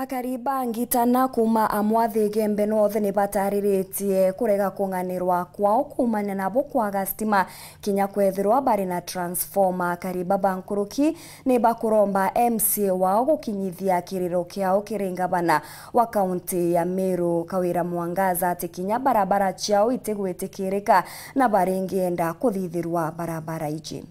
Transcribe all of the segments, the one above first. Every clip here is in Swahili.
akariba ngitana kuma amwathi gembe nothe ni batariritie kurega kung'anirwa kwao kumana nabo kwaga stima kinya kwethirwa bari na transformer kariba bankuruki ni bakuromba mca wao gukinyithia kiriro kiao kiri wa county ya Meru kawira mwangaza ati kinya barabara chao itegwetekereka na baringienda kuthithirwa barabara iji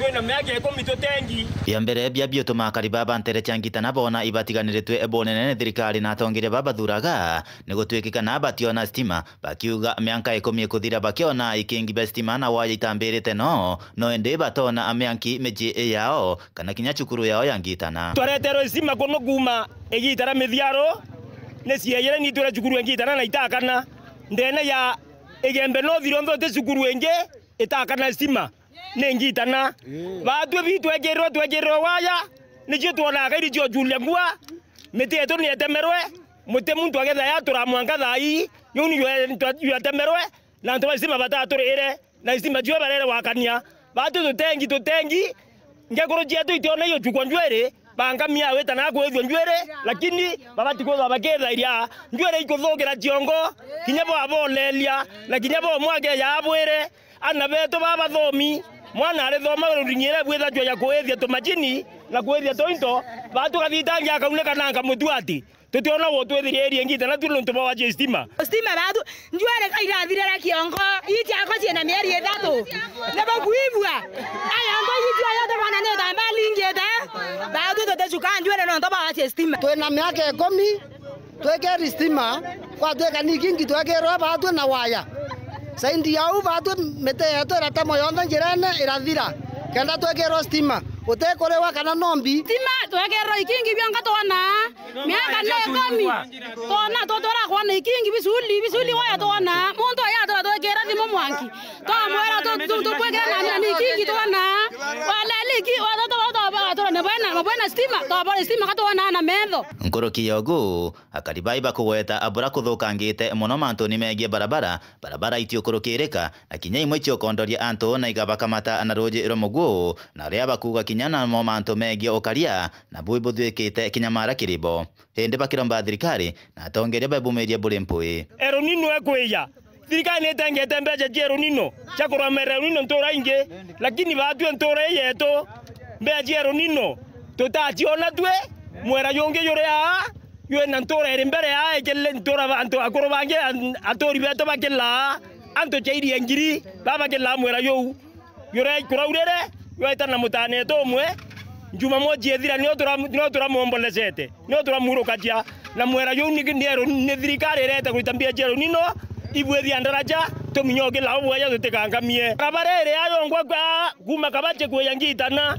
ya mbere ikumi tutengi bia mbere bia bio tumakari babantere changita na bona ibatiganiritwe ebonenene thirikari na atongeria babathuraga nigo twikikana bationa stima bakiuga mianka ikumi ikuthira bakiona ikingi bia stima na waya itambirite no no indi batona mianki miji yao kana kinya cukuru yao yangitana twareterwo stima kunu kuma igitara mithiaro nicieyere nitwire cukuru ingitana na itakana ndene ya igembe no thiro nthote cukuru itakana stima ningitana batwe mm. bitwenjirwe twenjirwe waya nicio twonaga iricio julia ngua miti yetu nietemerwe muti muntu agethaya turamwanka thai niu niyetemerwe na antu baisima bataturire na isima cio barere wakania batu tutengi tutengi ngekuru cietu itioneio iyo jukwa njwiri bangamia wetana kwithio njwiri lakini babati kwithwa bakithairia njwiri ikuthugira ciongo kinya boabolelia na kinya bomwageya abwire ana betu babathomi mwana arithoma ruringire bwithajwa ya kuithia tumajini na kuithia tointo batu gathitangia akauneka na ngamutwa ati tutiona wo twithirie eri ngite na tulu ntuba wa stima stima batu njuare irathire ra kiongo iti ako ciena mieri ithatu na bakuibua aya ngo yitu ayo tabana ne tamba lingete batu tutecuka njuare no ntuba wa stima twina miaka ikumi twikeri stima kwa twika ni kingi twikerwa batu na waya saindi yau batwe mete yetu iratemo yonthe njirene irathira kenda twekerwo stima utekuriwa kana nombi stima twekerwo ikingi bionka twona miaka nekomi twona tutwarakwa na ikingi bisuli bisuli waya twona muntu aya twa twekera thimu mwangi twamwera tukwekera nani ikingi twona waleli ikingi twabona stima twabona stima wana na metho nguruki yogu akaribai bakugweta abura kuthukangite muno mantu ni megie barabara barabara kireka na kinya imwe ciokondoria anto na igabakamata na ruji romugu na ria bakuga kinyana namo mantu megie okaria na bui buthwikite kinyamara kiribo hindi bakiromba thirikari na atongeria bebumirie buri mpui eruninu ekwiya thirikari nitengete mbeca cia runino cia kuromera runino ntura ingi lakini batue ntura iyetu mbeca cia nino tutachiona twe eh? mwera yonge yore aa yue na ntora ere mbere aa ekelle ntora bantu akoro bange atori beto bakella anto cheiri engiri babakella mwera you yore kuraurere yoeta na mutane to mwe njuma moji ethira nio tura nio tura muombolesete nio tura murukatia na mwera you ni ndero ni thirikari irete kuitambia jero nino ibwethia ndaraja tuminyoke lao bwaya tutikangamie rabarere ayongwa kwa kuma kabache kweyangitana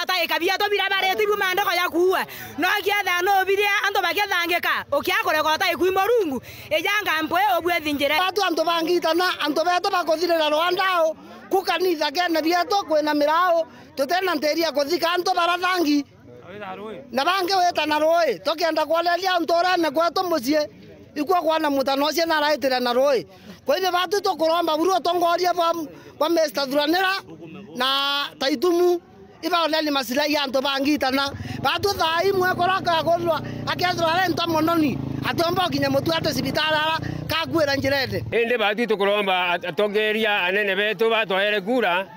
kabia tobirabare tibuma ndoko yakuwa nokietha nobiria antu bakiethangika ukiakurekota ikui morungu ijanga mpwe obwethi njira atu antu bangitana antu betu bakuthirira rwa ndao ku kanitha kene bietu kwina mirao tutena ntiria kuthika antu barathangi na bangi witana rui tukienda kwaleria nturene kwetu mucii ikua kwana mutana ucio naraitire na rui kwa hivyo batu tukuromba buru utongoria bwa mr thuranira na taitumu ibauria ni masilai antu bangitana batu thaa imwe korwa gorwa akethirwa re nto mononi atomba kinya mutu ate sibitari ara kakuira njirende indi batu tukuromba atongeria anene betu batwaere kura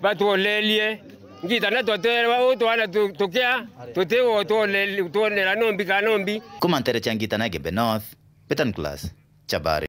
batwolelie ngitana twatwerewa u twana tukia tutiwo twonera nombi ka nombi kumantere changita na gebe north peter class chabari